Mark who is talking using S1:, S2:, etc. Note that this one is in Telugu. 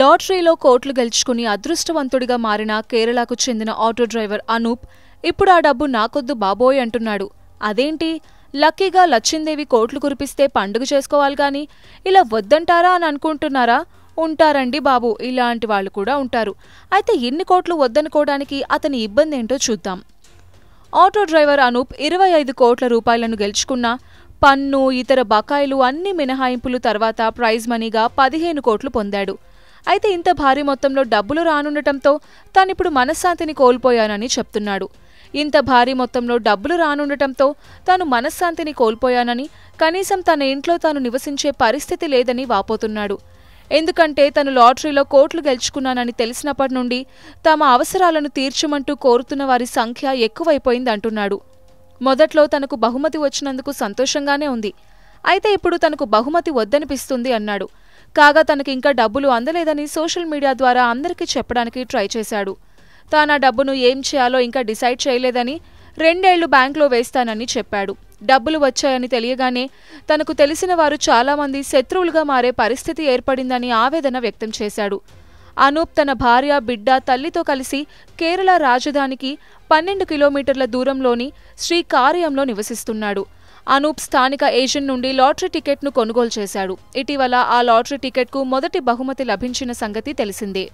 S1: లాటరీలో కోట్లు గెలుచుకుని అదృష్టవంతుడిగా మారిన కేరళకు చెందిన ఆటో డ్రైవర్ అనూప్ ఇప్పుడు ఆ డబ్బు నాకొద్దు బాబోయ్ అంటున్నాడు అదేంటి లక్కీగా లచ్చిందేవి కోట్లు కురిపిస్తే పండుగ చేసుకోవాలి కానీ ఇలా వద్దంటారా అని అనుకుంటున్నారా ఉంటారండి బాబు ఇలాంటి వాళ్ళు కూడా ఉంటారు అయితే ఎన్ని కోట్లు వద్దనుకోవడానికి అతని ఇబ్బంది ఏంటో చూద్దాం ఆటో డ్రైవర్ అనూప్ ఇరవై ఐదు కోట్ల రూపాయలను గెలుచుకున్నా పన్ను ఇతర బకాయిలు అన్ని మినహాయింపులు తర్వాత ప్రైజ్ మనీగా పదిహేను కోట్లు పొందాడు అయితే ఇంత భారీ మొత్తంలో డబ్బులు రానుండటంతో తానిప్పుడు మనశ్శాంతిని కోల్పోయానని చెప్తున్నాడు ఇంత భారీ మొత్తంలో డబ్బులు రానుండటంతో తాను మనశ్శాంతిని కోల్పోయానని కనీసం తన ఇంట్లో తాను నివసించే పరిస్థితి లేదని వాపోతున్నాడు ఎందుకంటే తను లాటరీలో కోట్లు గెలుచుకున్నానని తెలిసినప్పటి నుండి తమ అవసరాలను తీర్చమంటూ కోరుతున్న వారి సంఖ్య ఎక్కువైపోయింది అంటున్నాడు మొదట్లో తనకు బహుమతి వచ్చినందుకు సంతోషంగానే ఉంది అయితే ఇప్పుడు తనకు బహుమతి వద్దనిపిస్తుంది అన్నాడు కాగా తనకి ఇంకా డబ్బులు అందలేదని సోషల్ మీడియా ద్వారా అందరికీ చెప్పడానికి ట్రై చేశాడు తాను ఆ డబ్బును ఏం చేయాలో ఇంకా డిసైడ్ చేయలేదని రెండేళ్లు బ్యాంకులో వేస్తానని చెప్పాడు డబ్బులు వచ్చాయని తెలియగానే తనకు తెలిసిన వారు చాలామంది శత్రువులుగా మారే పరిస్థితి ఏర్పడిందని ఆవేదన వ్యక్తం చేశాడు అనూప్ తన భార్య బిడ్డ తల్లితో కలిసి కేరళ రాజధానికి పన్నెండు కిలోమీటర్ల దూరంలోని శ్రీకార్యంలో నివసిస్తున్నాడు అనూప్ స్థానిక ఏజెంట్ నుండి లాటరీ టికెట్ను కొనుగోలు చేశాడు ఇటీవల ఆ లాటరీ టికెట్కు మొదటి బహుమతి లభించిన సంగతి తెలిసిందే